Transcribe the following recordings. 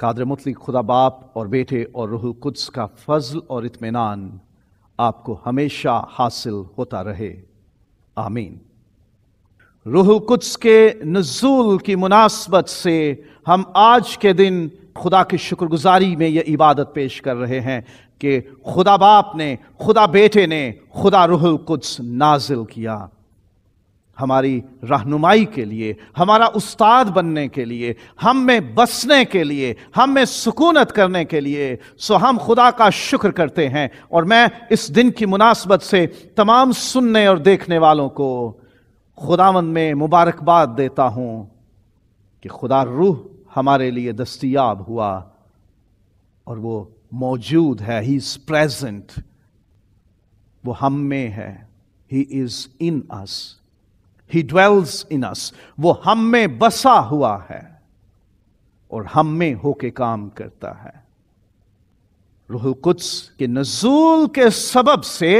कादर मुतली खुदा बाप और बेटे और रूह कुद्स का फजल और इतमान आपको हमेशा हासिल होता रहे आमीन रूह कुद्स के नजूल की मुनासबत से हम आज के दिन खुदा की शुक्रगुजारी में यह इबादत पेश कर रहे हैं कि खुदा बाप ने खुदा बेटे ने खुदा रूह कुद्स नाजिल किया हमारी रहनुमाई के लिए हमारा उस्ताद बनने के लिए हम में बसने के लिए हम में सुकूनत करने के लिए सो हम खुदा का शुक्र करते हैं और मैं इस दिन की मुनासबत से तमाम सुनने और देखने वालों को खुदावन में मुबारकबाद देता हूँ कि खुदा रूह हमारे लिए दस्तियाब हुआ और वो मौजूद है ही इज़ प्रेजेंट वो हम में है he is in us he dwells in अस वो हम में बसा हुआ है और हम में होके काम करता है रूहुल कुछ के नजूल के सबब से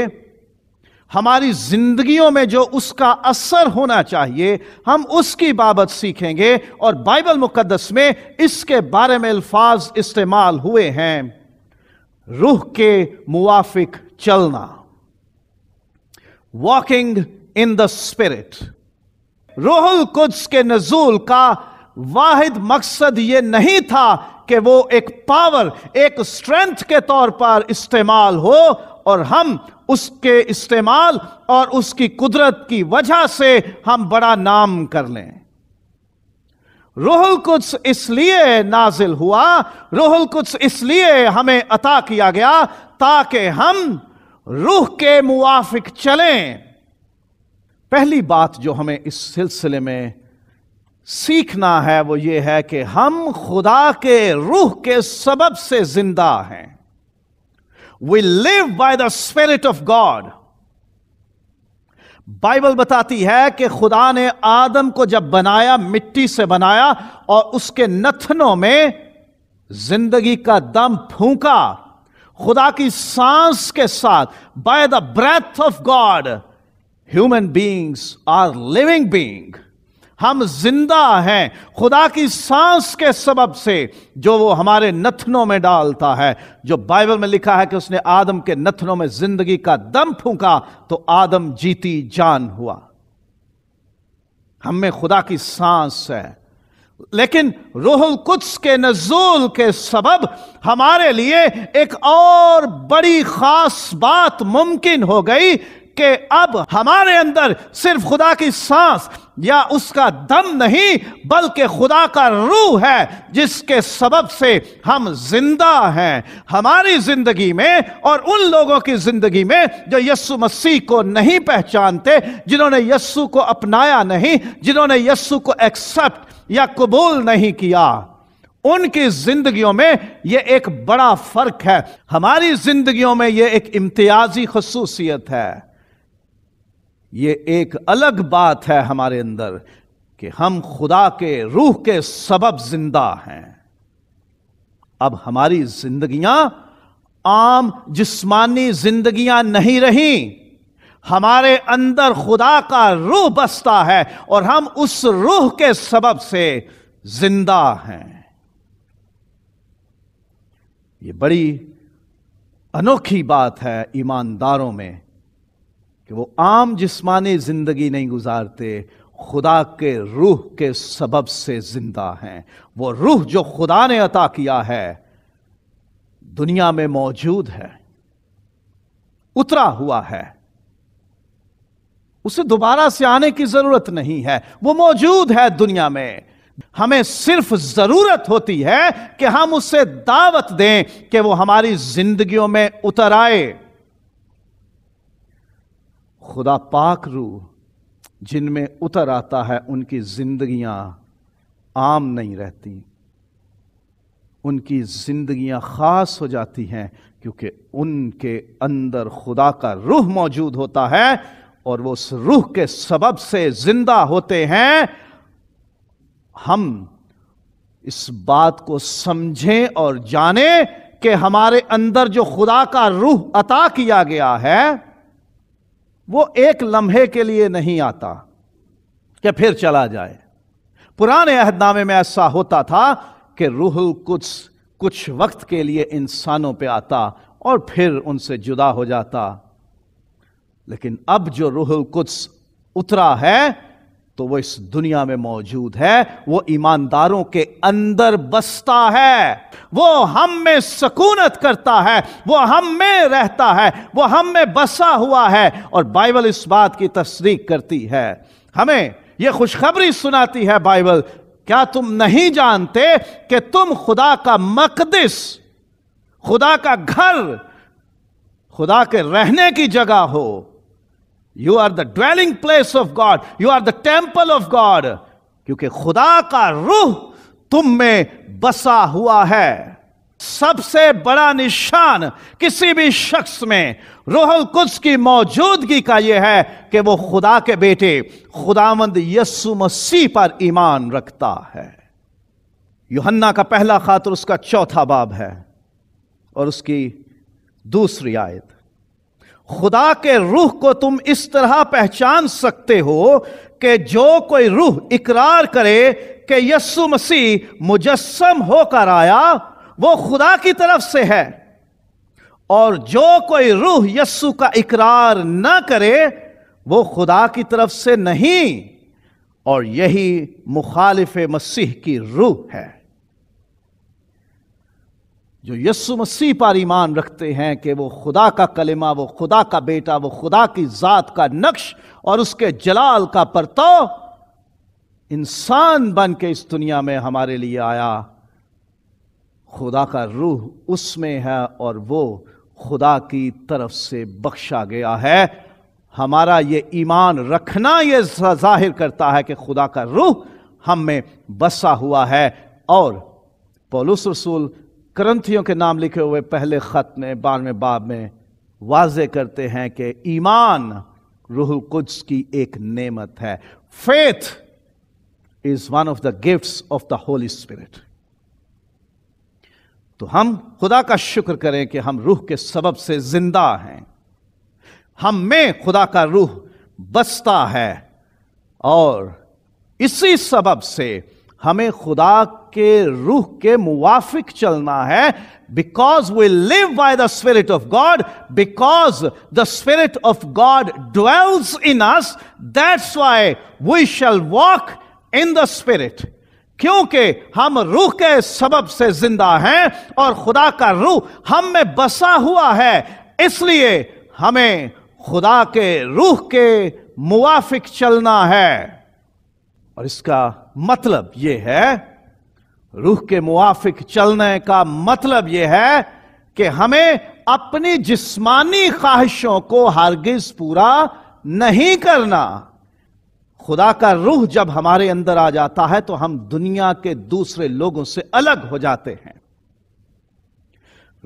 हमारी जिंदगियों में जो उसका असर होना चाहिए हम उसकी बाबत सीखेंगे और बाइबल मुकदस में इसके बारे में अल्फाज इस्तेमाल हुए हैं रूह के मुआफिक चलना वॉकिंग इन द स्पिरिट रोहुल कुद्स के नजूल का वाहिद मकसद ये नहीं था कि वो एक पावर एक स्ट्रेंथ के तौर पर इस्तेमाल हो और हम उसके इस्तेमाल और उसकी कुदरत की वजह से हम बड़ा नाम कर लें रोहल कुछ इसलिए नाजिल हुआ रोहल कुछ इसलिए हमें अता किया गया ताकि हम रूह के मुआफिक चलें पहली बात जो हमें इस सिलसिले में सीखना है वो ये है कि हम खुदा के रूह के सबब से जिंदा हैं we live by the spirit of God Bible बताती है कि खुदा ने आदम को जब बनाया मिट्टी से बनाया और उसके नथनों में जिंदगी का दम फूंका खुदा की सांस के साथ by the breath of God human beings are living being हम जिंदा हैं खुदा की सांस के सबब से जो वो हमारे नथनों में डालता है जो बाइबल में लिखा है कि उसने आदम के नथनों में जिंदगी का दम फूका तो आदम जीती जान हुआ हम में खुदा की सांस है लेकिन रोहुल कुछ के नजूल के सबब हमारे लिए एक और बड़ी खास बात मुमकिन हो गई कि अब हमारे अंदर सिर्फ खुदा की सांस या उसका दम नहीं बल्कि खुदा का रूह है जिसके सबब से हम जिंदा हैं हमारी जिंदगी में और उन लोगों की जिंदगी में जो यस्सु मसीह को नहीं पहचानते जिन्होंने यस्सु को अपनाया नहीं जिन्होंने यस्सु को एक्सेप्ट या कबूल नहीं किया उनकी जिंदगियों में यह एक बड़ा फर्क है हमारी जिंदगियों में यह एक इम्तियाजी खसूसियत है ये एक अलग बात है हमारे अंदर कि हम खुदा के रूह के सबब जिंदा हैं अब हमारी जिंदगियां आम जिस्मानी जिंदगियां नहीं रही हमारे अंदर खुदा का रूह बसता है और हम उस रूह के सबब से जिंदा हैं ये बड़ी अनोखी बात है ईमानदारों में कि वो आम जिस्मानी ज़िंदगी नहीं गुजारते खुदा के रूह के सबब से ज़िंदा हैं वो रूह जो खुदा ने अता किया है दुनिया में मौजूद है उतरा हुआ है उसे दोबारा से आने की ज़रूरत नहीं है वो मौजूद है दुनिया में हमें सिर्फ जरूरत होती है कि हम उसे दावत दें कि वो हमारी जिंदगियों में उतर आए खुदा पाक रूह जिनमें उतर आता है उनकी जिंदगियां आम नहीं रहती उनकी जिंदगियां खास हो जाती हैं क्योंकि उनके अंदर खुदा का रूह मौजूद होता है और वो उस रूह के सबब से जिंदा होते हैं हम इस बात को समझें और जानें कि हमारे अंदर जो खुदा का रूह अता किया गया है वो एक लम्हे के लिए नहीं आता कि फिर चला जाए पुराने अहदनामे में ऐसा होता था कि रूहुल कुछ कुछ वक्त के लिए इंसानों पे आता और फिर उनसे जुदा हो जाता लेकिन अब जो रूहुल कुछ उतरा है तो वो इस दुनिया में मौजूद है वो ईमानदारों के अंदर बसता है वो हम में सकूनत करता है वो हम में रहता है वो हम में बसा हुआ है और बाइबल इस बात की तस्दीक करती है हमें यह खुशखबरी सुनाती है बाइबल क्या तुम नहीं जानते कि तुम खुदा का मकदस खुदा का घर खुदा के रहने की जगह हो you are the dwelling place of God you are the temple of God क्योंकि खुदा का रूह तुम में बसा हुआ है सबसे बड़ा निशान किसी भी शख्स में रोहल कुछ की मौजूदगी का यह है कि वो खुदा के बेटे खुदावंद यस्सु मसीह पर ईमान रखता है योहन्ना का पहला खातर उसका चौथा बाब है और उसकी दूसरी आयत खुदा के रूह को तुम इस तरह पहचान सकते हो कि जो कोई रूह इकरार करे कि यस्सु मसीह मुजस्म होकर आया वो खुदा की तरफ से है और जो कोई रूह यस्सु का इकरार ना करे वो खुदा की तरफ से नहीं और यही मुखालिफ मसीह की रूह है जो यस्सु मसीह पर ईमान रखते हैं कि वो खुदा का कलिमा वो खुदा का बेटा वो खुदा की ज़ात का नक्श और उसके जलाल का परताव इंसान बन के इस दुनिया में हमारे लिए आया खुदा का रूह उसमें है और वो खुदा की तरफ से बख्शा गया है हमारा ये ईमान रखना ये जाहिर करता है कि खुदा का रूह हम में बसा हुआ है और पौलुस रसूल करंथियों के नाम लिखे हुए पहले ख़त में बारहवें बाब में वाजे करते हैं कि ईमान रूह कुछ की एक नेमत है faith is one of the gifts of the holy spirit तो हम खुदा का शुक्र करें कि हम रूह के सबब से जिंदा हैं हम में खुदा का रूह बसता है और इसी सबब से हमें खुदा के रूह के मुआफिक चलना है because we live by the spirit of God because the spirit of God dwells in us that's why we shall walk in the spirit क्योंकि हम रूह के सबब से जिंदा हैं और खुदा का रूह हम में बसा हुआ है इसलिए हमें खुदा के रूह के मुआफिक चलना है और इसका मतलब यह है रूह के मुआफिक चलने का मतलब यह है कि हमें अपनी जिस्मानी ख्वाहिशों को हरगिज पूरा नहीं करना खुदा का रूह जब हमारे अंदर आ जाता है तो हम दुनिया के दूसरे लोगों से अलग हो जाते हैं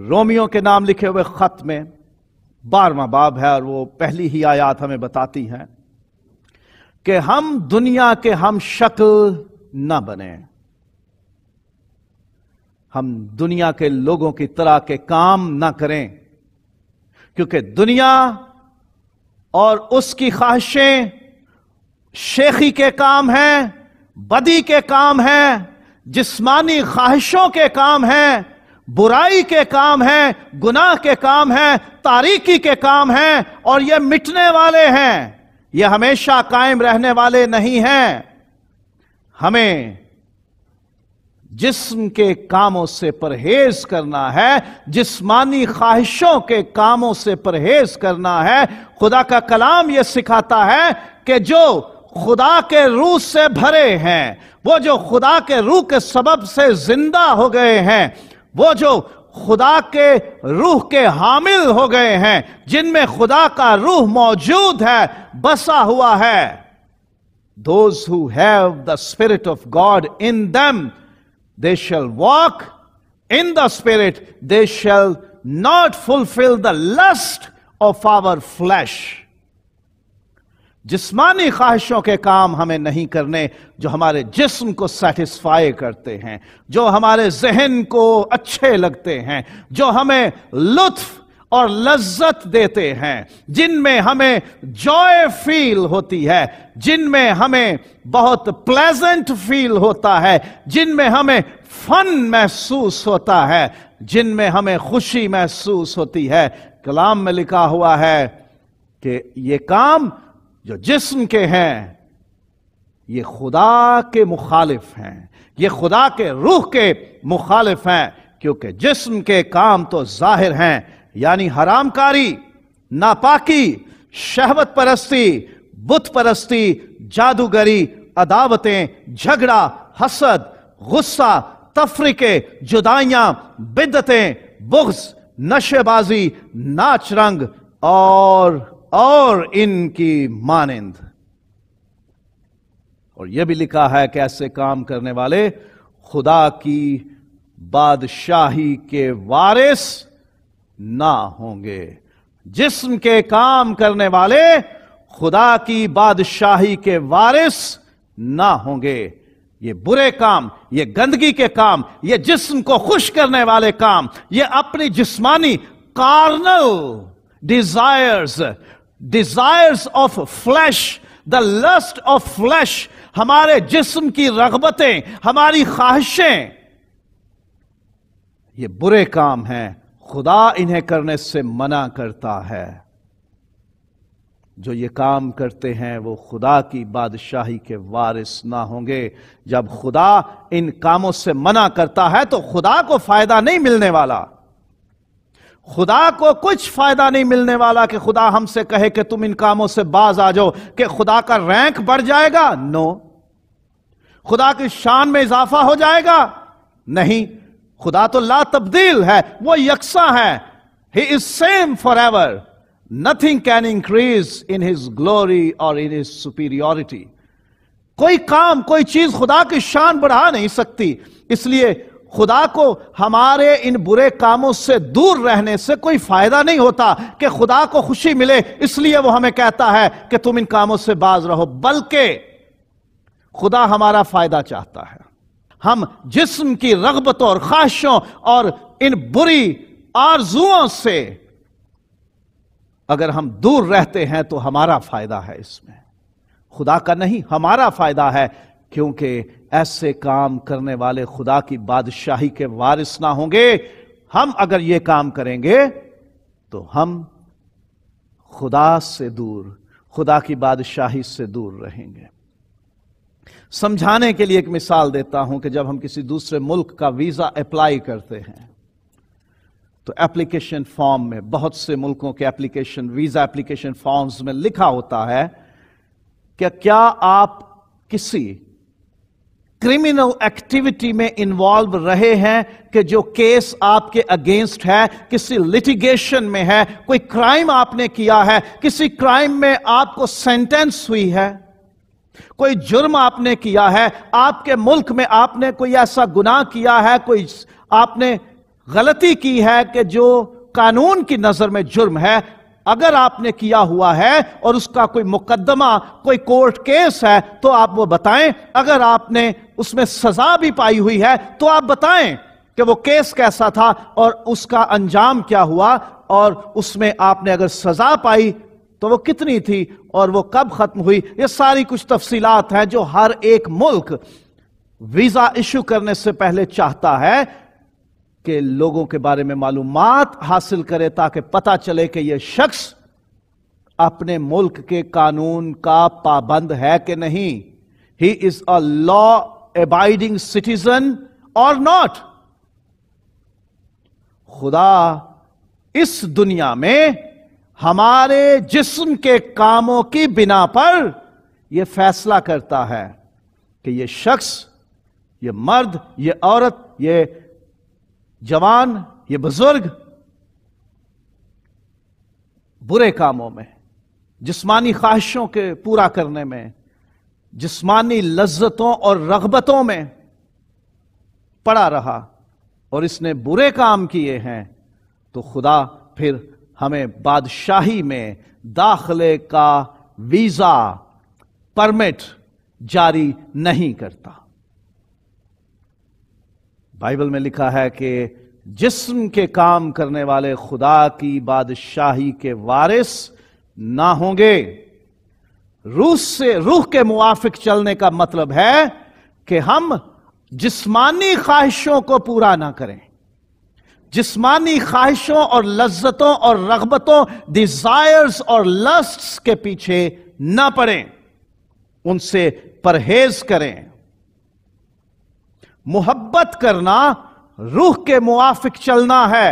रोमियो के नाम लिखे हुए खत में बारवा बाब है और वो पहली ही आयात हमें बताती है कि हम दुनिया के हम शक्ल न बने हम दुनिया के लोगों की तरह के काम ना करें क्योंकि दुनिया और उसकी ख्वाहिशें शेखी के काम हैं बदी के काम हैं जिस्मानी ख्वाहिशों के काम हैं बुराई के काम हैं गुनाह के काम हैं तारीकी के काम हैं और ये मिटने वाले हैं ये हमेशा कायम रहने वाले नहीं हैं हमें जिस्म के कामों से परहेज करना है जिस्मानी ख्वाहिशों के कामों से परहेज करना है खुदा का कलाम यह सिखाता है कि जो खुदा के रूह से भरे हैं वो जो खुदा के रूह के सबब से जिंदा हो गए हैं वो जो खुदा के रूह के हामिल हो गए हैं जिनमें खुदा का रूह मौजूद है बसा हुआ है those who have the spirit of God in them They shall walk in the Spirit. They shall not fulfill the lust of our flesh. जिस्मानी ख्वाहिशों के काम हमें नहीं करने जो हमारे जिस्म को सेटिस्फाई करते हैं जो हमारे जहन को अच्छे लगते हैं जो हमें लुत्फ और लज्जत देते हैं जिनमें हमें जॉय फील होती है जिनमें हमें बहुत प्लेजेंट फील होता है जिनमें हमें फन महसूस होता है जिनमें हमें खुशी महसूस होती है कलाम में लिखा हुआ है कि ये काम जो जिस्म के हैं ये खुदा के मुखालिफ हैं ये खुदा के रूह के मुखालिफ हैं क्योंकि जिस्म के काम तो जाहिर हैं यानी हरामकारी नापाकी शहवत परस्ती बुत परस्ती जादूगरी अदावतें झगड़ा हसद गुस्सा तफरीके जुदाइयां बिदतें बुग्स नशेबाजी नाच रंग और और इनकी मानिंद और यह भी लिखा है कि ऐसे काम करने वाले खुदा की बादशाही के वारिस ना होंगे जिस्म के काम करने वाले खुदा की बादशाही के वारिस ना होंगे ये बुरे काम ये गंदगी के काम ये जिस्म को खुश करने वाले काम ये अपनी जिस्मानी carnal desires desires of flesh the lust of flesh हमारे जिस्म की रगबतें हमारी ख्वाहिशें ये बुरे काम हैं खुदा इन्हें करने से मना करता है जो ये काम करते हैं वो खुदा की बादशाही के वारिस ना होंगे जब खुदा इन कामों से मना करता है तो खुदा को फायदा नहीं मिलने वाला खुदा को कुछ फायदा नहीं मिलने वाला कि खुदा हमसे कहे कि तुम इन कामों से बाज आ जाओ कि खुदा का रैंक बढ़ जाएगा नो खुदा की शान में इजाफा हो जाएगा नहीं खुदा तो ला तब्दील है वो यकसा है he is same for ever nothing can increase in his glory और इन हिज सुपीरियोरिटी कोई काम कोई चीज खुदा की शान बढ़ा नहीं सकती इसलिए खुदा को हमारे इन बुरे कामों से दूर रहने से कोई फायदा नहीं होता कि खुदा को खुशी मिले इसलिए वो हमें कहता है कि तुम इन कामों से बाज रहो बल्कि खुदा हमारा फायदा चाहता है हम जिस्म की रगबतों और ख्वाहिशों और इन बुरी आरजुओं से अगर हम दूर रहते हैं तो हमारा फायदा है इसमें खुदा का नहीं हमारा फायदा है क्योंकि ऐसे काम करने वाले खुदा की बादशाही के वारिस ना होंगे हम अगर ये काम करेंगे तो हम खुदा से दूर खुदा की बादशाही से दूर रहेंगे समझाने के लिए एक मिसाल देता हूं कि जब हम किसी दूसरे मुल्क का वीजा अप्लाई करते हैं तो एप्लीकेशन फॉर्म में बहुत से मुल्कों के एप्लीकेशन वीजा एप्लीकेशन फॉर्म्स में लिखा होता है कि क्या आप किसी क्रिमिनल एक्टिविटी में इन्वॉल्व रहे हैं कि जो केस आपके अगेंस्ट है किसी लिटिगेशन में है कोई क्राइम आपने किया है किसी क्राइम में आपको सेंटेंस हुई है कोई जुर्म आपने किया है आपके मुल्क में आपने कोई ऐसा गुनाह किया है कोई आपने गलती की है कि जो कानून की नजर में जुर्म है अगर आपने किया हुआ है और उसका कोई मुकदमा कोई कोर्ट केस है तो आप वो बताएं अगर आपने उसमें सजा भी पाई हुई है तो आप बताएं कि वो केस कैसा था और उसका अंजाम क्या हुआ और उसमें आपने अगर सजा पाई तो वो कितनी थी और वो कब खत्म हुई ये सारी कुछ तफसीलात हैं जो हर एक मुल्क वीजा इश्यू करने से पहले चाहता है कि लोगों के बारे में मालूम हासिल करे ताकि पता चले कि यह शख्स अपने मुल्क के कानून का पाबंद है कि नहीं he is a law abiding citizen और नॉट खुदा इस दुनिया में हमारे जिस्म के कामों की बिना पर यह फैसला करता है कि यह शख्स ये मर्द ये औरत ये जवान ये बुजुर्ग बुरे कामों में जिस्मानी ख्वाहिशों के पूरा करने में जिस्मानी लज्जतों और रगबतों में पड़ा रहा और इसने बुरे काम किए हैं तो खुदा फिर हमें बादशाही में दाखिले का वीजा परमिट जारी नहीं करता बाइबल में लिखा है कि जिस्म के काम करने वाले खुदा की बादशाही के वारिस ना होंगे रूह से रूह के मुआफिक चलने का मतलब है कि हम जिस्मानी ख्वाहिशों को पूरा ना करें जिस्मानी ख्वाहिशों और लज्जतों और रगबतों डिजायर्स और लस्ट के पीछे ना पड़ें उनसे परहेज करें मोहब्बत करना रूह के मुआफिक चलना है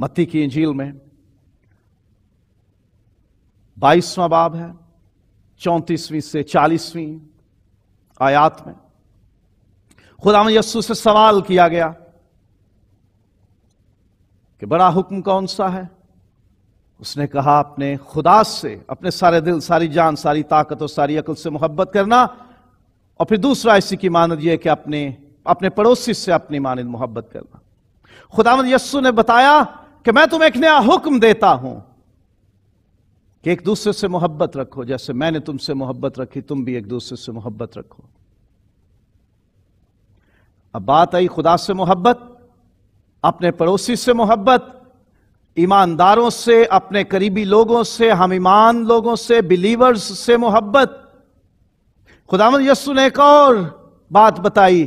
मत्ती की इंजील में बाईसवां बाब है चौंतीसवीं से चालीसवीं आयात में खुदा यस्सू से सवाल किया गया कि बड़ा हुक्म कौन सा है उसने कहा अपने खुदा से अपने सारे दिल सारी जान सारी ताकत और सारी अकल से मोहब्बत करना और फिर दूसरा इसी की मानद यह कि अपने अपने पड़ोसी से अपनी मानद मोहब्बत करना खुदामद यस्सु ने बताया कि मैं तुम्हें एक नया हुक्म देता हूं कि एक दूसरे से मोहब्बत रखो जैसे मैंने तुमसे मोहब्बत रखी तुम भी एक दूसरे से मोहब्बत रखो अब बात आई खुदा से मोहब्बत अपने पड़ोसी से मोहब्बत ईमानदारों से अपने करीबी लोगों से हम ईमान लोगों से बिलीवर्स से मोहब्बत खुदाम यस्सु ने एक और बात बताई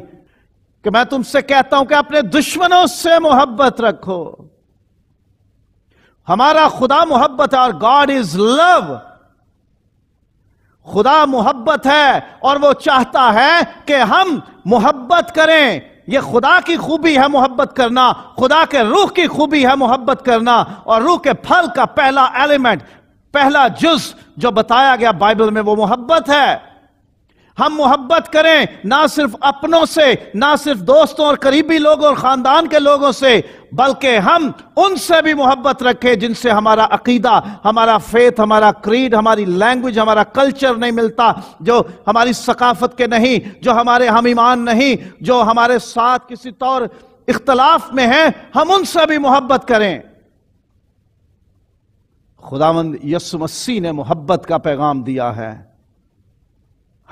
कि मैं तुमसे कहता हूं कि अपने दुश्मनों से मोहब्बत रखो हमारा खुदा मोहब्बत है और गॉड इज लव खुदा मोहब्बत है और वो चाहता है कि हम मोहब्बत करें ये खुदा की खूबी है मोहब्बत करना खुदा के रूह की खूबी है मोहब्बत करना और रूह के फल का पहला एलिमेंट पहला जुज जो बताया गया बाइबल में वो मोहब्बत है हम मोहब्बत करें ना सिर्फ अपनों से ना सिर्फ दोस्तों और करीबी लोगों और ख़ानदान के लोगों से बल्कि हम उनसे भी मोहब्बत रखें जिनसे हमारा अकीदा हमारा फेथ हमारा क्रीड हमारी लैंग्वेज हमारा कल्चर नहीं मिलता जो हमारी सकाफत के नहीं जो हमारे हम ईमान नहीं जो हमारे साथ किसी तौर इख्तलाफ में हैं हम उनसे भी मोहब्बत करें खुदावंद यसु मसीह ने मोहब्बत का पैगाम दिया है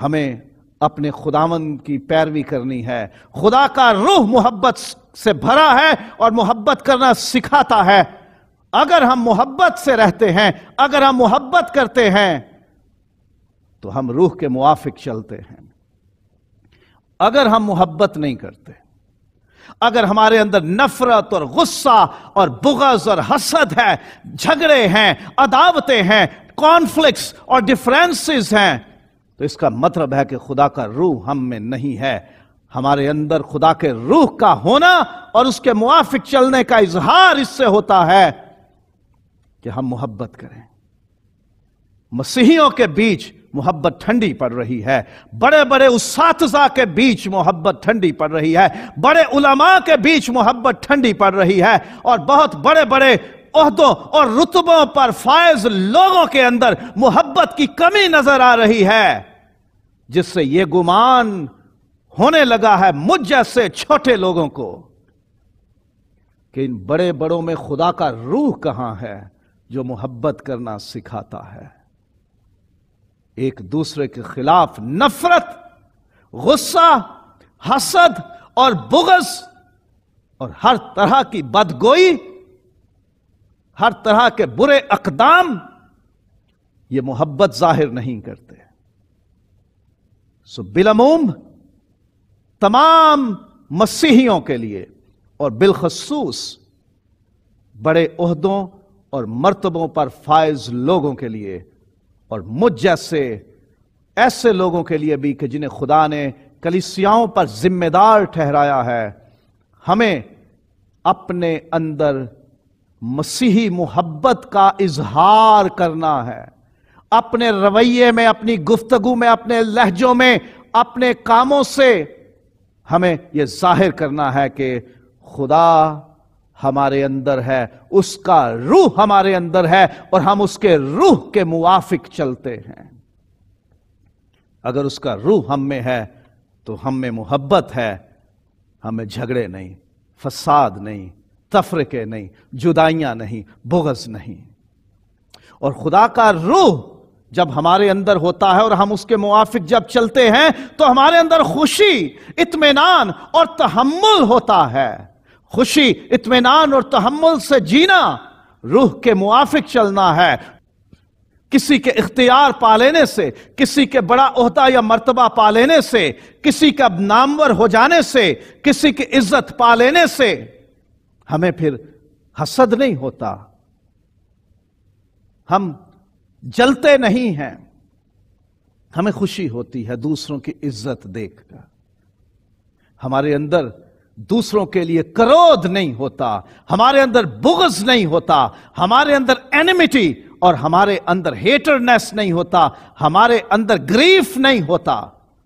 हमें अपने खुदावन की पैरवी करनी है खुदा का रूह मोहब्बत से भरा है और मोहब्बत करना सिखाता है अगर हम मोहब्बत से रहते हैं अगर हम मोहब्बत करते हैं तो हम रूह के मुआफिक चलते हैं अगर हम मोहब्बत नहीं करते अगर हमारे अंदर नफरत और गुस्सा और बुगज और हसद है झगड़े हैं अदावतें हैं कॉन्फ्लिक्ट और डिफरेंसेस हैं तो इसका मतलब है कि खुदा का रूह हम में नहीं है हमारे अंदर खुदा के रूह का होना और उसके मुआफिक चलने का इजहार इससे होता है कि हम मोहब्बत करें मसीहियों के बीच मोहब्बत ठंडी पड़ रही है बड़े बड़े उसातजा के बीच मोहब्बत ठंडी पड़ रही है बड़े उलमा के बीच मोहब्बत ठंडी पड़ रही है और बहुत बड़े बड़े अहदों और रुतबों पर फायज लोगों के अंदर मोहब्बत की कमी नजर आ रही है जिससे यह गुमान होने लगा है मुझ जैसे छोटे लोगों को कि इन बड़े बड़ों में खुदा का रूह कहां है जो मोहब्बत करना सिखाता है एक दूसरे के खिलाफ नफरत गुस्सा हसद और बुगस और हर तरह की बदगोई हर तरह के बुरे अकदाम ये मोहब्बत जाहिर नहीं करते सो बिलमूम तमाम मसीहियों के लिए और बिलखसूस बड़े उहदों और मर्तबों पर फायज लोगों के लिए और मुझ जैसे ऐसे लोगों के लिए भी कि जिन्हें खुदा ने कलिसियाओं पर जिम्मेदार ठहराया है हमें अपने अंदर मसीही मोहब्बत का इजहार करना है अपने रवैये में अपनी गुफ्तगु में अपने लहजों में अपने कामों से हमें यह जाहिर करना है कि खुदा हमारे अंदर है उसका रूह हमारे अंदर है और हम उसके रूह के मुआफिक चलते हैं अगर उसका रूह हम में है तो हम में मोहब्बत है हमें झगड़े नहीं फसाद नहीं तफरके नहीं जुदाइयां नहीं बोगस नहीं और खुदा का रूह जब हमारे अंदर होता है और हम उसके मुआफिक जब चलते हैं तो हमारे अंदर खुशी इतमान और तहमुल होता है खुशी इतमान और तहमुल से जीना रूह के मुआफिक चलना है किसी के इख्तियार पा लेने से किसी के बड़ा अहदा या मर्तबा पा लेने से किसी का नामवर हो जाने से किसी की इज्जत पा लेने से हमें फिर हसद नहीं होता हम जलते नहीं हैं हमें खुशी होती है दूसरों की इज्जत देखकर हमारे अंदर दूसरों के लिए क्रोध नहीं होता हमारे अंदर बुगज नहीं होता हमारे अंदर एनिमिटी और हमारे अंदर हेटरनेस नहीं होता हमारे अंदर ग्रीफ नहीं होता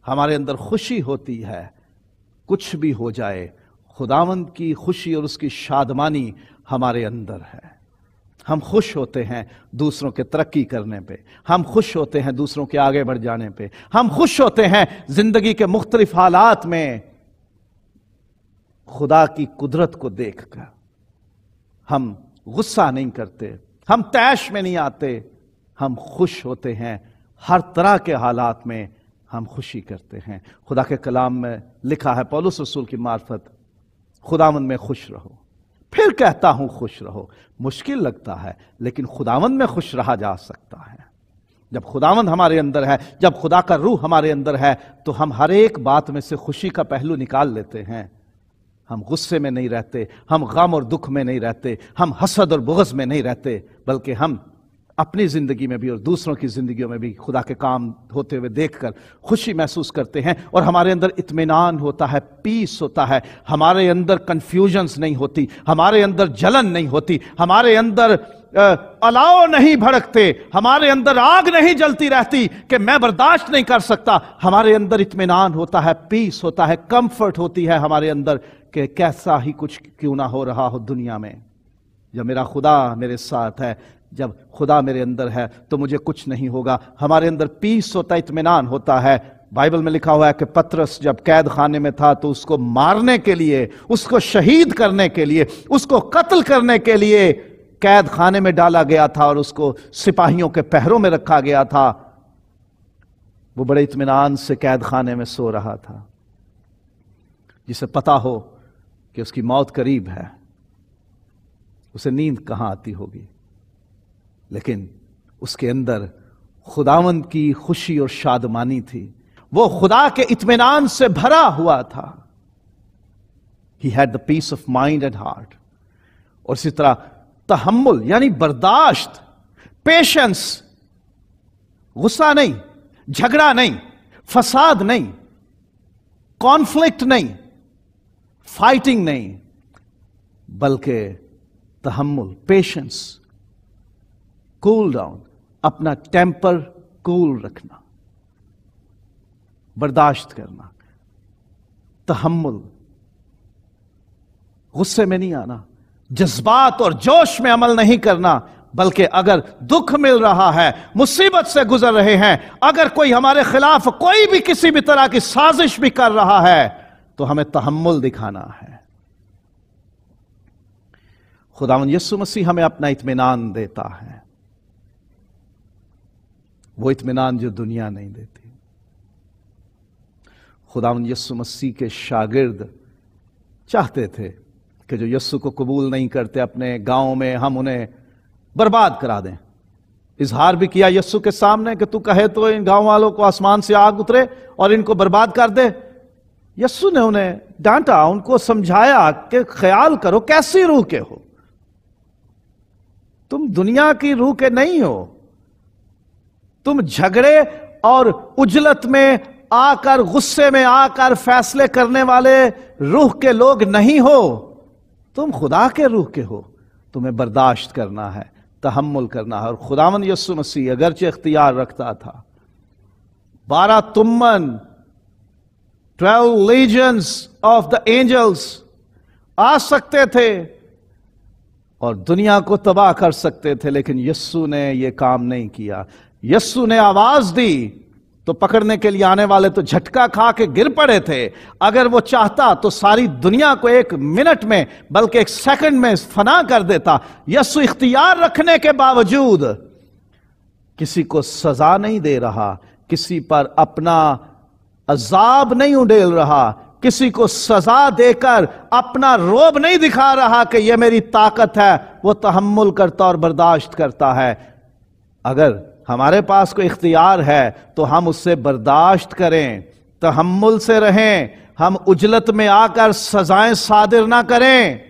हमारे अंदर खुशी होती है कुछ भी हो जाए खुदावंद की खुशी और उसकी शादमानी हमारे अंदर है हम खुश होते हैं दूसरों के तरक्की करने पे हम खुश होते हैं दूसरों के आगे बढ़ जाने पे हम खुश होते हैं जिंदगी के मुख्तलिफ हालात में खुदा की कुदरत को देखकर हम गुस्सा नहीं करते हम तैश में नहीं आते हम खुश होते हैं हर तरह के हालात में हम खुशी करते हैं खुदा के कलाम में लिखा है पौलुस रसूल की मार्फत खुदावन में खुश रहो फिर कहता हूं खुश रहो मुश्किल लगता है लेकिन खुदावन में खुश रहा जा सकता है जब खुदावंद हमारे अंदर है जब खुदा का रूह हमारे अंदर है तो हम हर एक बात में से खुशी का पहलू निकाल लेते हैं हम गुस्से में नहीं रहते हम गम और दुख में नहीं रहते हम हसद और बुगज में नहीं रहते बल्कि हम अपनी जिंदगी में भी और दूसरों की जिंदगियों में भी खुदा के काम होते हुए देखकर खुशी महसूस करते हैं और हमारे अंदर इतमान होता है पीस होता है हमारे अंदर कन्फ्यूजन्स नहीं होती हमारे अंदर जलन नहीं होती हमारे अंदर अलाव नहीं भड़कते हमारे अंदर आग नहीं जलती रहती कि मैं बर्दाश्त नहीं कर सकता हमारे अंदर इतमान होता है पीस होता है कंफर्ट होती है हमारे अंदर कि कैसा ही कुछ क्यों ना हो रहा हो दुनिया में जब मेरा खुदा मेरे साथ है जब खुदा मेरे अंदर है तो मुझे कुछ नहीं होगा हमारे अंदर पीस होता इतमान होता है बाइबल में लिखा हुआ है कि पत्रस जब कैद खाने में था तो उसको मारने के लिए उसको शहीद करने के लिए उसको कत्ल करने के लिए कैद खाने में डाला गया था और उसको सिपाहियों के पहरों में रखा गया था वो बड़े इतमान से कैद खाने में सो रहा था जिसे पता हो कि उसकी मौत करीब है उसे नींद कहां आती होगी लेकिन उसके अंदर खुदावंद की खुशी और शादमानी थी वो खुदा के इतमान से भरा हुआ था he had the peace of mind and heart और इसी तरह तहमुल यानी बर्दाश्त पेशेंस गुस्सा नहीं झगड़ा नहीं फसाद नहीं कॉन्फ्लिक्ट नहीं फाइटिंग नहीं बल्कि तहमुल पेशेंस कूल डाउन अपना टेम्पर कूल रखना बर्दाश्त करना तहमुल गुस्से में नहीं आना जज्बात और जोश में अमल नहीं करना बल्कि अगर दुख मिल रहा है मुसीबत से गुजर रहे हैं अगर कोई हमारे खिलाफ कोई भी किसी भी तरह की साजिश भी कर रहा है तो हमें तहमुल दिखाना है खुदा यसु मसीह हमें अपना इतमान देता है वो इतमान जो दुनिया नहीं देती खुदा यस्सु मसीह के शागिर्द चाहते थे कि जो यस्सु को कबूल नहीं करते अपने गांव में हम उन्हें बर्बाद करा दें इजहार भी किया यस्सु के सामने कि तू कहे तो इन गांव वालों को आसमान से आग उतरे और इनको बर्बाद कर दे यस्सु ने उन्हें डांटा उनको समझाया कि ख्याल करो कैसी रूह के हो तुम दुनिया की रूह के नहीं हो तुम झगड़े और उजलत में आकर गुस्से में आकर फैसले करने वाले रूह के लोग नहीं हो तुम खुदा के रूह के हो तुम्हें बर्दाश्त करना है तहमुल करना है और खुदामन यसु मसीह अगरचे इख्तियार रखता था बारह तुम्मन twelve legions of the angels आ सकते थे और दुनिया को तबाह कर सकते थे लेकिन यस्सु ने यह काम नहीं किया यस्सु ने आवाज दी तो पकड़ने के लिए आने वाले तो झटका खा के गिर पड़े थे अगर वो चाहता तो सारी दुनिया को एक मिनट में बल्कि एक सेकंड में फना कर देता यस्सु इख्तियार रखने के बावजूद किसी को सजा नहीं दे रहा किसी पर अपना अजाब नहीं उडेल रहा किसी को सजा देकर अपना रोब नहीं दिखा रहा कि यह मेरी ताकत है वो तहमुल करता और बर्दाश्त करता है अगर हमारे पास कोई इख्तियार है तो हम उससे बर्दाश्त करें तहमुल से रहें हम उजलत में आकर सजाएं सादिर ना करें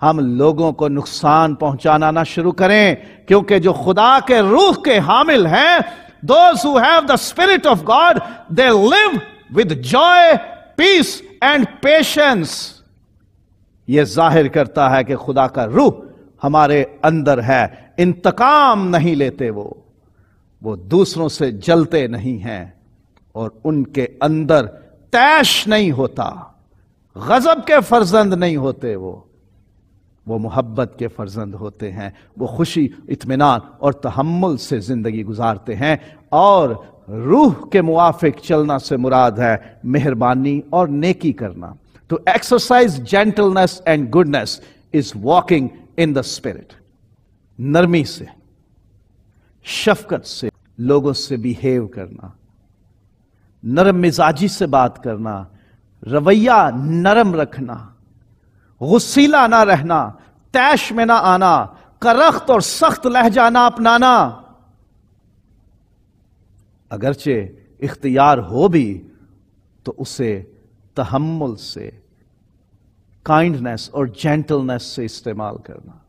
हम लोगों को नुकसान पहुंचाना ना शुरू करें क्योंकि जो खुदा के रूह के हामिल हैं those who have the spirit of God they live with joy peace and patience यह जाहिर करता है कि खुदा का रूह हमारे अंदर है इंतकाम नहीं लेते वो वो दूसरों से जलते नहीं हैं और उनके अंदर तैश नहीं होता गजब के फर्जंद नहीं होते वो वो मोहब्बत के फर्जंद होते हैं वो खुशी इतमान और तहमुल से ज़िंदगी गुजारते हैं और रूह के मुआफिक चलना से मुराद है मेहरबानी और नेकी करना तो exercise gentleness and goodness is walking in the spirit नरमी से शफकत से लोगों से बिहेव करना नरम मिजाजी से बात करना रवैया नरम रखना गुस्सीला ना रहना तैश में ना आना करख्त और सख्त लहजा ना अपनाना अगरचे इख्तियार हो भी तो उसे तहमुल से काइंडनेस और जेंटलनेस से इस्तेमाल करना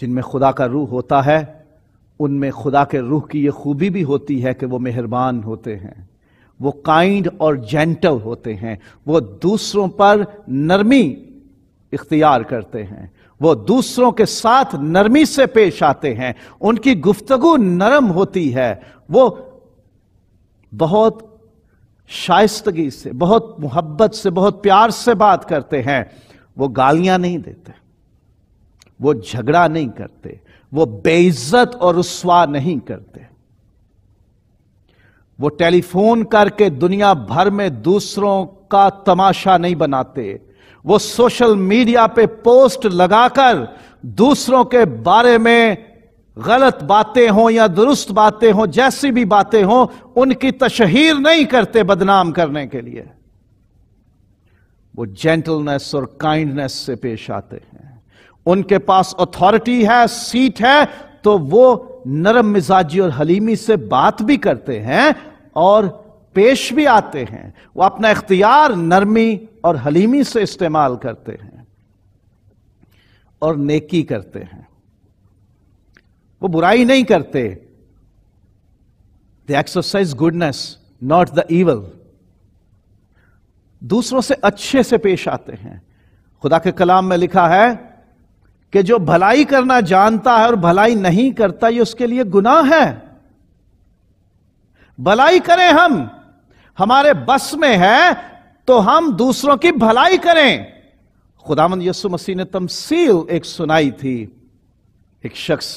जिनमें खुदा का रूह होता है उनमें खुदा के रूह की ये खूबी भी होती है कि वो मेहरबान होते हैं वो काइंड और जेंटल होते हैं वो दूसरों पर नरमी इख्तियार करते हैं वो दूसरों के साथ नरमी से पेश आते हैं उनकी गुफ्तगु नरम होती है वो बहुत शाइस्तगी से बहुत मोहब्बत से बहुत प्यार से बात करते हैं वो गालियां नहीं देते वो झगड़ा नहीं करते वो बेइज्जत और रुस्वा नहीं करते वो टेलीफोन करके दुनिया भर में दूसरों का तमाशा नहीं बनाते वो सोशल मीडिया पे पोस्ट लगाकर दूसरों के बारे में गलत बातें हों या दुरुस्त बातें हों जैसी भी बातें हों उनकी तशहीर नहीं करते बदनाम करने के लिए वो जेंटलनेस और काइंडनेस से पेश आते हैं उनके पास अथॉरिटी है सीट है तो वो नरम मिजाजी और हलीमी से बात भी करते हैं और पेश भी आते हैं वो अपना इख्तियार नरमी और हलीमी से इस्तेमाल करते हैं और नेकी करते हैं वो बुराई नहीं करते the exercise goodness not the evil दूसरों से अच्छे से पेश आते हैं खुदा के कलाम में लिखा है कि जो भलाई करना जानता है और भलाई नहीं करता ये उसके लिए गुनाह है भलाई करें हम हमारे बस में है तो हम दूसरों की भलाई करें खुदामंद यसु मसीह ने तमसील एक सुनाई थी एक शख्स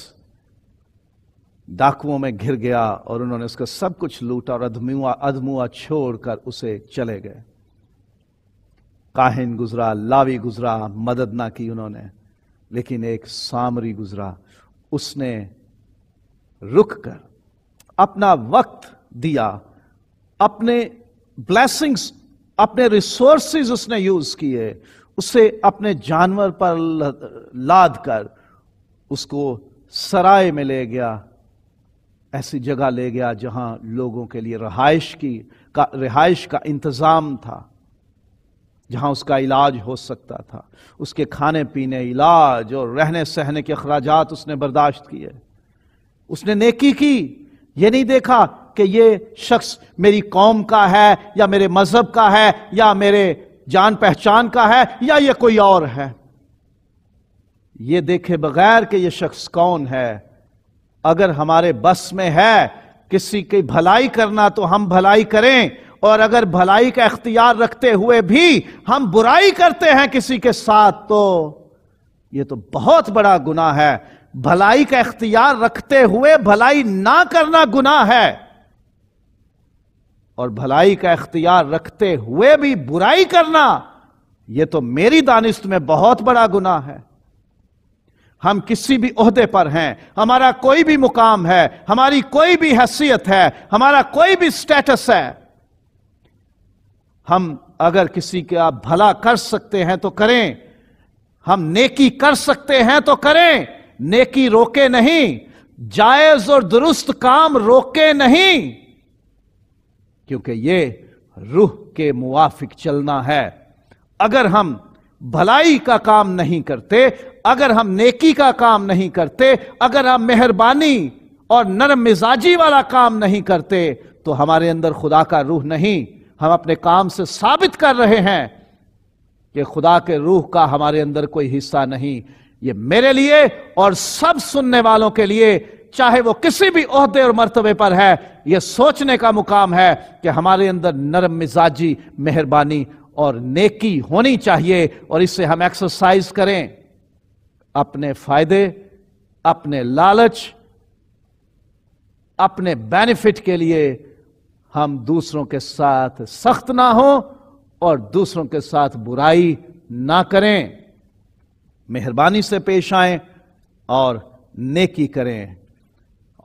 डाकुओं में घिर गया और उन्होंने उसका सब कुछ लूटा और अधमुआ अधमुआ छोड़कर उसे चले गए काहिन गुजरा लावी गुजरा मदद ना की उन्होंने लेकिन एक सामरी गुजरा उसने रुक कर अपना वक्त दिया अपने ब्लैसिंग्स अपने रिसोर्सेज उसने यूज किए उसे अपने जानवर पर लाद कर उसको सराय में ले गया ऐसी जगह ले गया जहां लोगों के लिए रहाइश की का रिहाइश का इंतजाम था जहाँ उसका इलाज हो सकता था उसके खाने पीने इलाज और रहने सहने के अखराज उसने बर्दाश्त किए उसने नेकी की ये नहीं देखा कि ये शख्स मेरी कौम का है या मेरे मजहब का है या मेरे जान पहचान का है या ये कोई और है ये देखे बगैर कि यह शख्स कौन है अगर हमारे बस में है किसी की भलाई करना तो हम भलाई करें और अगर भलाई का इख्तियार रखते हुए भी हम बुराई करते हैं किसी के साथ तो यह तो बहुत बड़ा गुना है भलाई का इख्तियार रखते हुए भलाई ना करना गुना है और भलाई का इख्तियार रखते हुए भी बुराई करना यह तो मेरी दानिश में बहुत बड़ा गुना है हम किसी भी ओहदे पर हैं हमारा कोई भी मुकाम है हमारी कोई भी हैसियत है हमारा कोई भी स्टेटस है हम अगर किसी के आप भला कर सकते हैं तो करें हम नेकी कर सकते हैं तो करें नेकी रोके नहीं जायज और दुरुस्त काम रोके नहीं क्योंकि ये रूह के मुआफिक चलना है अगर हम भलाई का काम नहीं करते अगर हम नेकी का काम नहीं करते अगर हम मेहरबानी और नरम मिजाजी वाला काम नहीं करते तो हमारे अंदर खुदा का रूह नहीं हम अपने काम से साबित कर रहे हैं कि खुदा के रूह का हमारे अंदर कोई हिस्सा नहीं ये मेरे लिए और सब सुनने वालों के लिए चाहे वो किसी भी अहदे और मर्तबे पर है ये सोचने का मुकाम है कि हमारे अंदर नरम मिजाजी मेहरबानी और नेकी होनी चाहिए और इससे हम एक्सरसाइज करें अपने फायदे अपने लालच अपने बेनिफिट के लिए हम दूसरों के साथ सख्त ना हो और दूसरों के साथ बुराई ना करें मेहरबानी से पेश आए और नेकी करें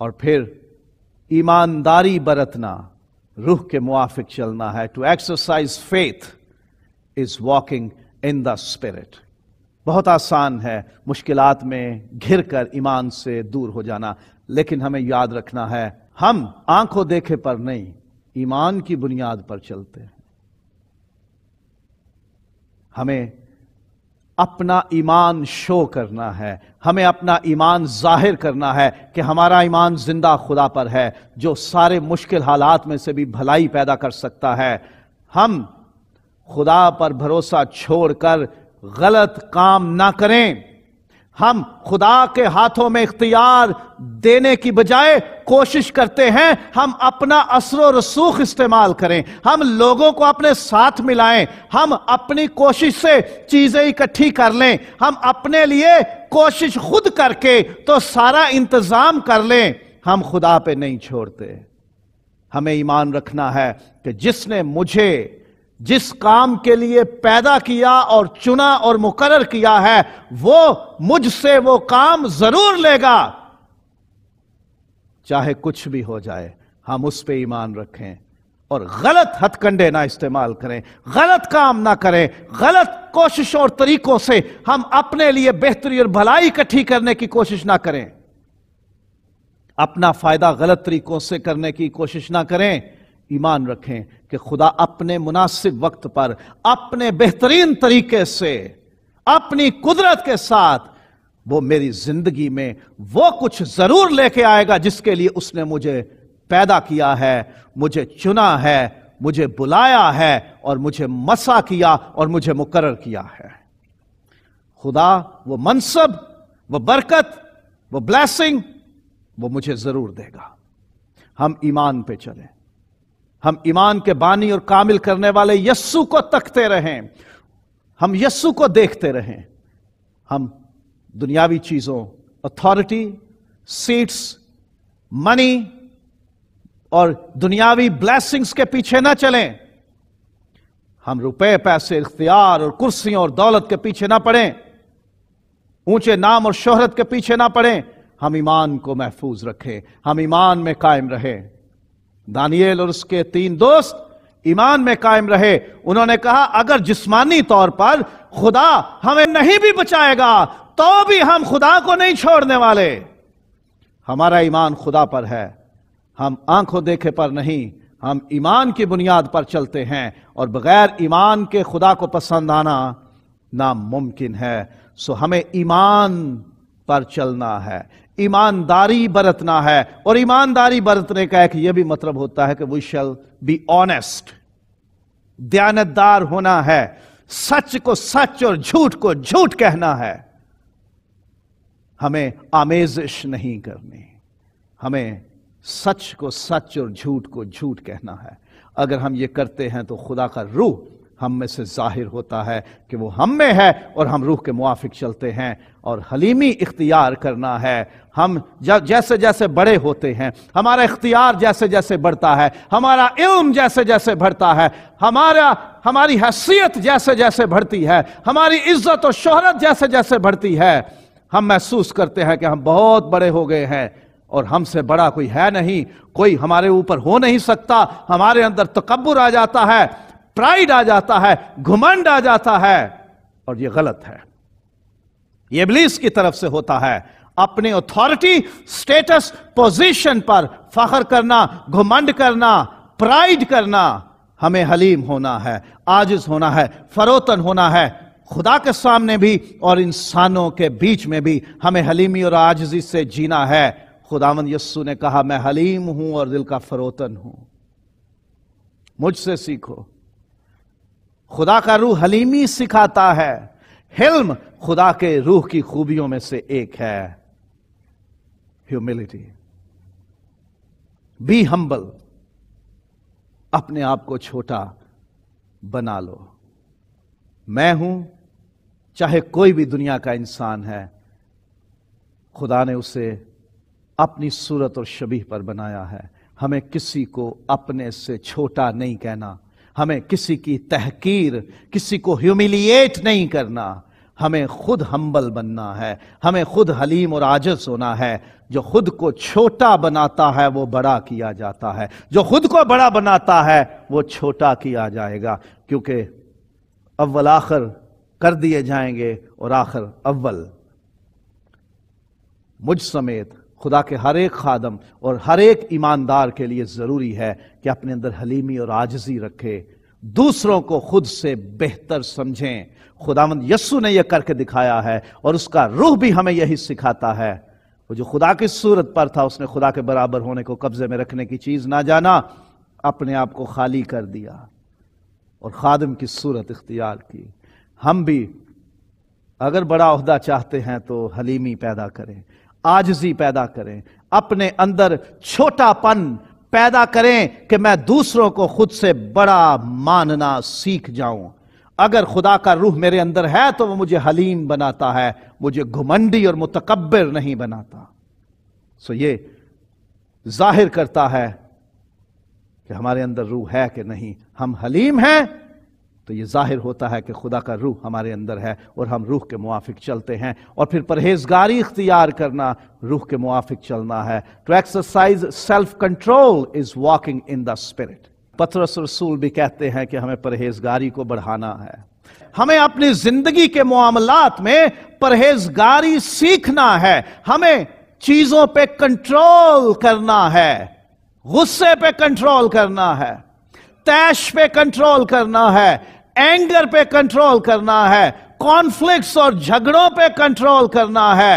और फिर ईमानदारी बरतना रूह के मुआफिक चलना है to exercise faith is walking in the spirit बहुत आसान है मुश्किलात में घिर कर ईमान से दूर हो जाना लेकिन हमें याद रखना है हम आंखों देखे पर नहीं ईमान की बुनियाद पर चलते हैं हमें अपना ईमान शो करना है हमें अपना ईमान जाहिर करना है कि हमारा ईमान जिंदा खुदा पर है जो सारे मुश्किल हालात में से भी भलाई पैदा कर सकता है हम खुदा पर भरोसा छोड़कर गलत काम ना करें हम खुदा के हाथों में इख्तियार देने की बजाय कोशिश करते हैं हम अपना असर रसूख इस्तेमाल करें हम लोगों को अपने साथ मिलाएं हम अपनी कोशिश से चीज़ें इकट्ठी कर लें हम अपने लिए कोशिश खुद करके तो सारा इंतज़ाम कर लें हम खुदा पे नहीं छोड़ते हमें ईमान रखना है कि जिसने मुझे जिस काम के लिए पैदा किया और चुना और मुकरर किया है वो मुझसे वो काम जरूर लेगा चाहे कुछ भी हो जाए हम उस पर ईमान रखें और गलत हथकंडे ना इस्तेमाल करें गलत काम ना करें गलत कोशिशों और तरीकों से हम अपने लिए बेहतरी और भलाई इकट्ठी करने की कोशिश ना करें अपना फायदा गलत तरीकों से करने की कोशिश ना करें ईमान रखें कि खुदा अपने मुनासिब वक्त पर अपने बेहतरीन तरीके से अपनी कुदरत के साथ वो मेरी जिंदगी में वो कुछ जरूर लेके आएगा जिसके लिए उसने मुझे पैदा किया है मुझे चुना है मुझे बुलाया है और मुझे मसा किया और मुझे मुकर किया है खुदा वो मनसब वो बरकत वो ब्लैसिंग वो मुझे जरूर देगा हम ईमान पे चलें हम ईमान के बानी और कामिल करने वाले यस्सु को तकते रहें हम यस्सु को देखते रहें हम दुनियावी चीजों अथॉरिटी सीट्स मनी और दुनियावी ब्लैसिंग्स के पीछे ना चलें हम रुपए पैसे इख्तियार और कुर्सियों और दौलत के पीछे ना पड़ें ऊंचे नाम और शोहरत के पीछे ना पड़ें हम ईमान को महफूज रखें हम ईमान में कायम रहें दानियल और उसके तीन दोस्त ईमान में कायम रहे उन्होंने कहा अगर जिस्मानी तौर पर खुदा हमें नहीं भी बचाएगा तो भी हम खुदा को नहीं छोड़ने वाले हमारा ईमान खुदा पर है हम आंखों देखे पर नहीं हम ईमान की बुनियाद पर चलते हैं और बगैर ईमान के खुदा को पसंद आना नामुमकिन है सो हमें ईमान पर चलना है ईमानदारी बरतना है और ईमानदारी बरतने का एक यह भी मतलब होता है कि वी शैल बी ऑनेस्ट दयानतदार होना है सच को सच और झूठ को झूठ कहना है हमें आमेजिश नहीं करनी हमें सच को सच और झूठ को झूठ कहना है अगर हम ये करते हैं तो खुदा का रूह हम में से जाहिर होता है कि वो हम में है और हम रूह के मुआफिक चलते हैं और हलीमी इख्तियार करना है हम जैसे जैसे बड़े होते हैं हमारा इख्तियार जैसे जैसे बढ़ता है हमारा इल्म जैसे जैसे बढ़ता है हमारा हमारी हैसियत जैसे जैसे बढ़ती है हमारी इज्जत और शोहरत जैसे जैसे बढ़ती है हम महसूस करते हैं कि हम बहुत बड़े हो गए हैं और हमसे बड़ा कोई है नहीं कोई हमारे ऊपर हो नहीं सकता हमारे अंदर तकबर आ जाता है प्राइड आ जाता है घुमंड आ जाता है और यह गलत है यह इबलीस की तरफ से होता है अपने अथॉरिटी स्टेटस पोजीशन पर फखर करना घुमंड करना प्राइड करना हमें हलीम होना है आजिज होना है फरोतन होना है खुदा के सामने भी और इंसानों के बीच में भी हमें हलीमी और आजजी से जीना है खुदावन यस्सू ने कहा मैं हलीम हूं और दिल का फरोतन हूं मुझसे सीखो खुदा का रूह हलीमी सिखाता है हिल्म खुदा के रूह की खूबियों में से एक है ह्यूमिलिटी बी हम्बल अपने आप को छोटा बना लो मैं हूं चाहे कोई भी दुनिया का इंसान है खुदा ने उसे अपनी सूरत और शबीह पर बनाया है हमें किसी को अपने से छोटा नहीं कहना हमें किसी की तहकीर किसी को ह्यूमिलिएट नहीं करना हमें खुद हम्बल बनना है हमें खुद हलीम और आजस होना है जो खुद को छोटा बनाता है वो बड़ा किया जाता है जो खुद को बड़ा बनाता है वो छोटा किया जाएगा क्योंकि अव्वल आखिर कर दिए जाएंगे और आखिर अव्वल मुझ समेत खुदा के हर एक खादम और हर एक ईमानदार के लिए ज़रूरी है कि अपने अंदर हलीमी और आजजी रखे दूसरों को खुद से बेहतर समझें खुदावंद यस्सु ने यह करके दिखाया है और उसका रूह भी हमें यही सिखाता है वो जो खुदा की सूरत पर था उसने खुदा के बराबर होने को कब्जे में रखने की चीज़ ना जाना अपने आप को खाली कर दिया और खादम की सूरत इख्तियार की हम भी अगर बड़ा अहदा चाहते हैं तो हलीमी पैदा करें आजजी पैदा करें अपने अंदर छोटापन पैदा करें कि मैं दूसरों को खुद से बड़ा मानना सीख जाऊं अगर खुदा का रूह मेरे अंदर है तो वह मुझे हलीम बनाता है मुझे घुमंडी और मुतकबर नहीं बनाता सो ये जाहिर करता है कि हमारे अंदर रूह है कि नहीं हम हलीम हैं तो ये जाहिर होता है कि खुदा का रूह हमारे अंदर है और हम रूह के मुआफिक चलते हैं और फिर परहेजगारी इख्तियार करना रूह के मुआफिक चलना है to exercise self control is walking in the spirit पत्रस रसूल भी कहते हैं कि हमें परहेजगारी को बढ़ाना है हमें अपनी जिंदगी के मामलात में परहेजगारी सीखना है हमें चीजों पे कंट्रोल करना है गुस्से पे कंट्रोल करना है तैश पे कंट्रोल करना है एंगर पे कंट्रोल करना है कॉन्फ्लिक्ट्स और झगड़ों पे कंट्रोल करना है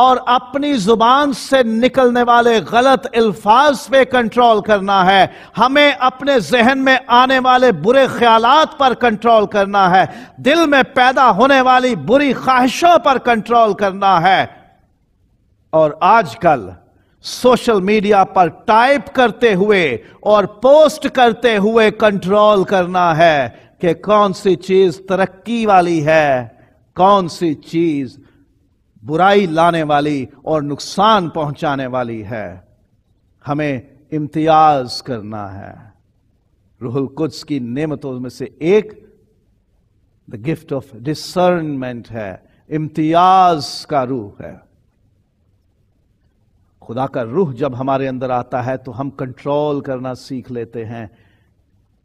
और अपनी जुबान से निकलने वाले गलत अल्फाज पे कंट्रोल करना है हमें अपने जहन में आने वाले बुरे ख्यालात पर कंट्रोल करना है दिल में पैदा होने वाली बुरी ख्वाहिशों पर कंट्रोल करना है और आजकल सोशल मीडिया पर टाइप करते हुए और पोस्ट करते हुए कंट्रोल करना है कि कौन सी चीज तरक्की वाली है कौन सी चीज बुराई लाने वाली और नुकसान पहुंचाने वाली है हमें इम्तियाज करना है रूहुल कुछ की नेमतों में से एक द गिफ्ट ऑफ डिसर्नमेंट है इम्तियाज का रूह है खुदा का रूह जब हमारे अंदर आता है तो हम कंट्रोल करना सीख लेते हैं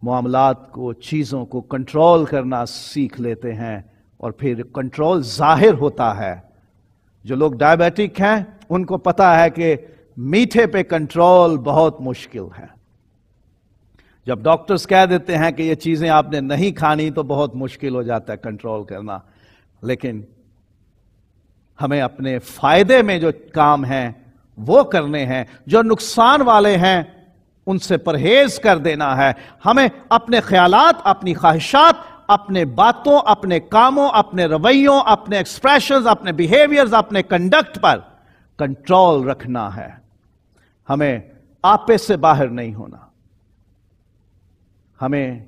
मामला को चीज़ों को कंट्रोल करना सीख लेते हैं और फिर कंट्रोल जाहिर होता है जो लोग डायबिटिक हैं उनको पता है कि मीठे पे कंट्रोल बहुत मुश्किल है जब डॉक्टर्स कह देते हैं कि ये चीज़ें आपने नहीं खानी तो बहुत मुश्किल हो जाता है कंट्रोल करना लेकिन हमें अपने फायदे में जो काम हैं वो करने हैं जो नुकसान वाले हैं उनसे परहेज कर देना है हमें अपने ख्यालात अपनी ख्वाहिशात अपने बातों अपने कामों अपने रवैयों अपने एक्सप्रेशन अपने बिहेवियर्स अपने कंडक्ट पर कंट्रोल रखना है हमें आपे से बाहर नहीं होना हमें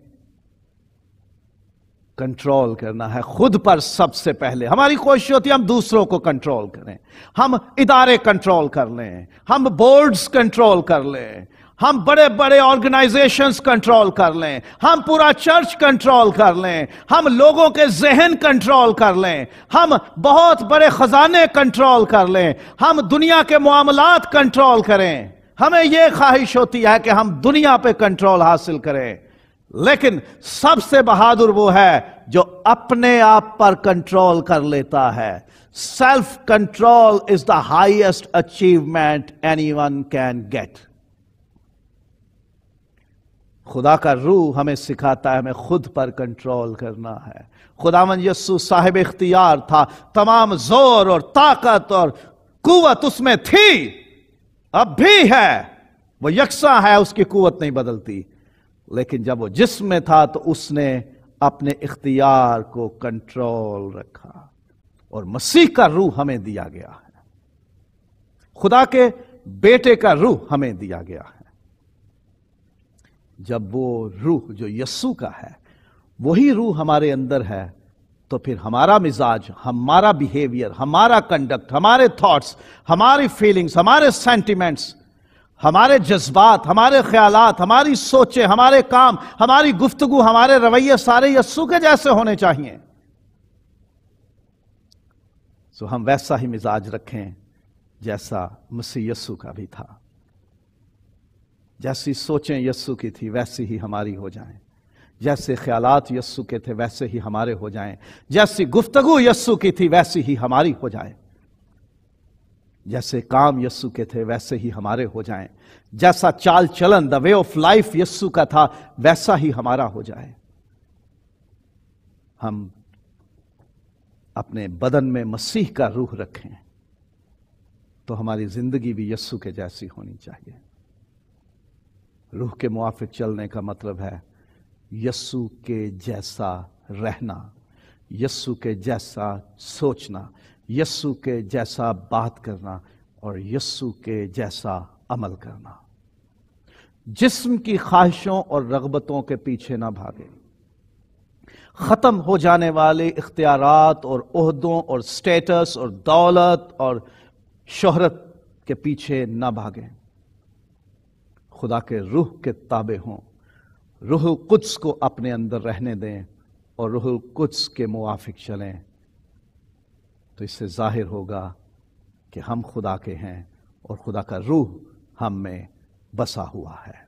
कंट्रोल करना है खुद पर सबसे पहले हमारी कोशिश होती है हम दूसरों को कंट्रोल करें हम इदारे कंट्रोल कर लें हम बोर्ड्स कंट्रोल कर लें हम बड़े बड़े ऑर्गेनाइजेशंस कंट्रोल कर लें हम पूरा चर्च कंट्रोल कर लें हम लोगों के जहन कंट्रोल कर लें हम बहुत बड़े खजाने कंट्रोल कर लें हम दुनिया के मामलात कंट्रोल करें हमें यह ख्वाहिश होती है कि हम दुनिया पे कंट्रोल हासिल करें लेकिन सबसे बहादुर वो है जो अपने आप पर कंट्रोल कर लेता है self control is the highest achievement anyone can get खुदा का रूह हमें सिखाता है हमें खुद पर कंट्रोल करना है खुदावन यस्सु साहिब इख्तियार था तमाम जोर और ताकत और कुवत उसमें थी अब भी है वो यकसा है उसकी कुवत नहीं बदलती लेकिन जब वो जिसम था तो उसने अपने इख्तियार को कंट्रोल रखा और मसीह का रूह हमें दिया गया है खुदा के बेटे का रूह हमें दिया गया है जब वो रूह जो यस्सु का है वही रूह हमारे अंदर है तो फिर हमारा मिजाज हमारा बिहेवियर हमारा कंडक्ट हमारे थॉट्स हमारी फीलिंग्स हमारे सेंटिमेंट्स हमारे जज्बात हमारे ख्याल हमारी सोचे हमारे काम हमारी गुफ्तगु हमारे रवैये सारे यस्सु के जैसे होने चाहिए सो हम वैसा ही मिजाज रखें जैसा मसीह यस्सु का भी था जैसी सोचें यस्सु की थी वैसी ही हमारी हो जाएं जैसे ख्यालात यस्सु के थे वैसे ही हमारे हो जाएं जैसी गुफ्तगु यस्सु की थी वैसी ही हमारी हो जाए जैसे काम यस्सु के थे वैसे ही हमारे हो जाएं जैसा चाल चलन द वे ऑफ लाइफ यस्सु का था वैसा ही हमारा हो जाए हम अपने बदन में मसीह का रूह रखें तो हमारी जिंदगी भी यस्सु के जैसी होनी चाहिए रूह के मुआफिक चलने का मतलब है यस्सु के जैसा रहना यस्सु के जैसा सोचना यस्सु के जैसा बात करना और यस्सु के जैसा अमल करना जिस्म की ख्वाहिशों और रगबतों के पीछे ना भागे खत्म हो जाने वाले इख्तियारत और उहदों और स्टेटस और दौलत और शोहरत के पीछे ना भागें खुदा के रूह के ताबे हों रूह कुछ को अपने अंदर रहने दें और रूह कुछ के मुआफिक चलें तो इससे जाहिर होगा कि हम खुदा के हैं और खुदा का रूह हम में बसा हुआ है